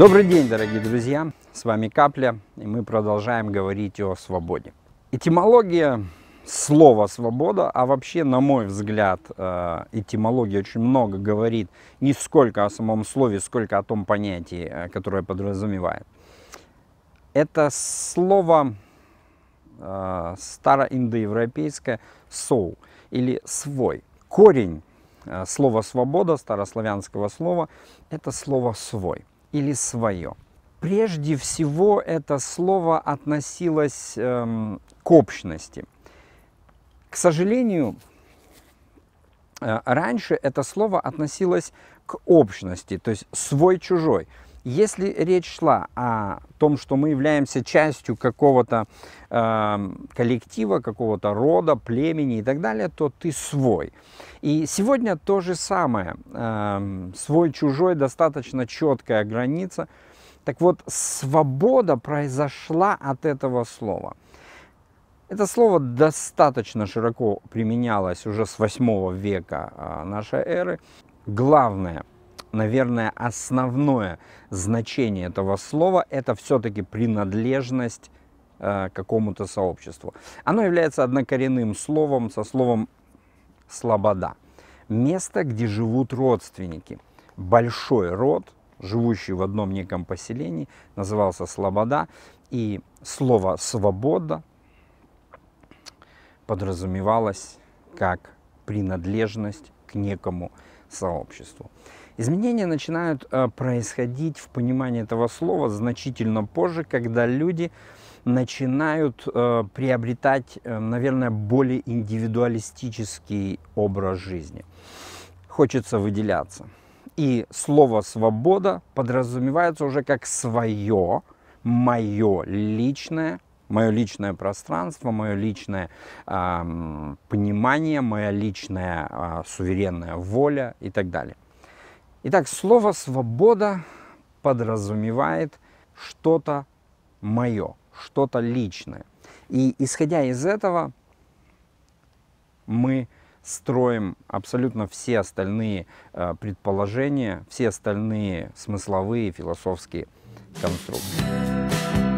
Добрый день, дорогие друзья! С вами Капля, и мы продолжаем говорить о свободе. Этимология слова «свобода», а вообще, на мой взгляд, э, этимология очень много говорит не сколько о самом слове, сколько о том понятии, э, которое подразумевает. Это слово э, староиндоевропейское «соу» или «свой». Корень слова «свобода», старославянского слова, это слово «свой» или свое. Прежде всего это слово относилось эм, к общности. К сожалению, э, раньше это слово относилось к общности, то есть свой-чужой. Если речь шла о том, что мы являемся частью какого-то э, коллектива, какого-то рода, племени и так далее, то ты свой. И сегодня то же самое. Э, эм, Свой-чужой достаточно четкая граница. Так вот, свобода произошла от этого слова. Это слово достаточно широко применялось уже с 8 века э, нашей эры. Главное – наверное, основное значение этого слова – это все-таки принадлежность э, какому-то сообществу. Оно является однокоренным словом со словом «слобода». Место, где живут родственники. Большой род, живущий в одном неком поселении, назывался «слобода». И слово «свобода» подразумевалось как принадлежность к некому сообществу. Изменения начинают э, происходить в понимании этого слова значительно позже, когда люди начинают э, приобретать, э, наверное, более индивидуалистический образ жизни. Хочется выделяться. И слово «свобода» подразумевается уже как свое, мое личное мое личное пространство, мое личное э, понимание, моя личная э, суверенная воля и так далее. Итак, слово свобода подразумевает что-то мое, что-то личное. И исходя из этого, мы строим абсолютно все остальные э, предположения, все остальные смысловые философские конструкции.